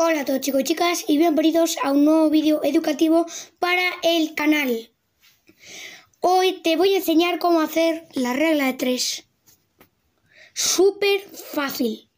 Hola a todos chicos y chicas y bienvenidos a un nuevo vídeo educativo para el canal. Hoy te voy a enseñar cómo hacer la regla de 3. Súper fácil.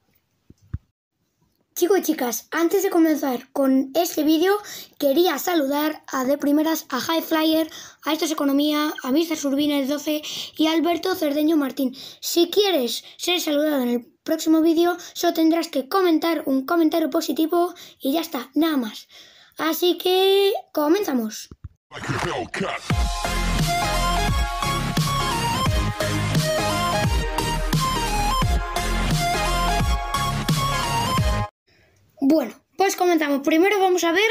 Chicos y chicas, antes de comenzar con este vídeo, quería saludar a de primeras a High Flyer, a Estos Economía, a Mr. el 12 y a Alberto Cerdeño Martín. Si quieres ser saludado en el próximo vídeo solo tendrás que comentar un comentario positivo y ya está, nada más. Así que comenzamos. Bueno, pues comenzamos. Primero vamos a ver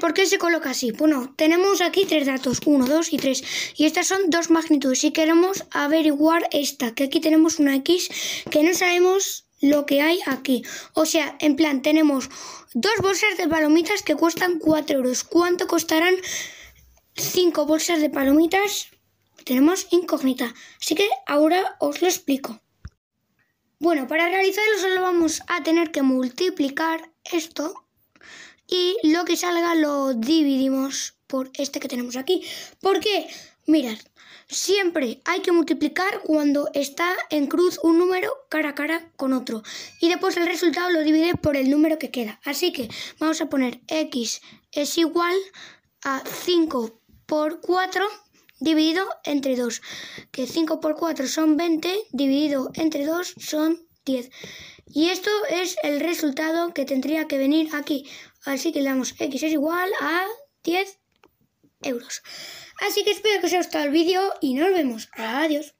¿Por qué se coloca así? Bueno, tenemos aquí tres datos, 1, 2 y 3. Y estas son dos magnitudes. Si queremos averiguar esta, que aquí tenemos una X que no sabemos lo que hay aquí. O sea, en plan, tenemos dos bolsas de palomitas que cuestan 4 euros. ¿Cuánto costarán 5 bolsas de palomitas? Tenemos incógnita. Así que ahora os lo explico. Bueno, para realizarlo solo vamos a tener que multiplicar esto y lo que salga lo dividimos por este que tenemos aquí. Porque, mirad, siempre hay que multiplicar cuando está en cruz un número cara a cara con otro. Y después el resultado lo divide por el número que queda. Así que vamos a poner x es igual a 5 por 4 dividido entre 2. Que 5 por 4 son 20, dividido entre 2 son 10. Y esto es el resultado que tendría que venir aquí. Así que le damos X es igual a 10 euros. Así que espero que os haya gustado el vídeo y nos vemos. Adiós.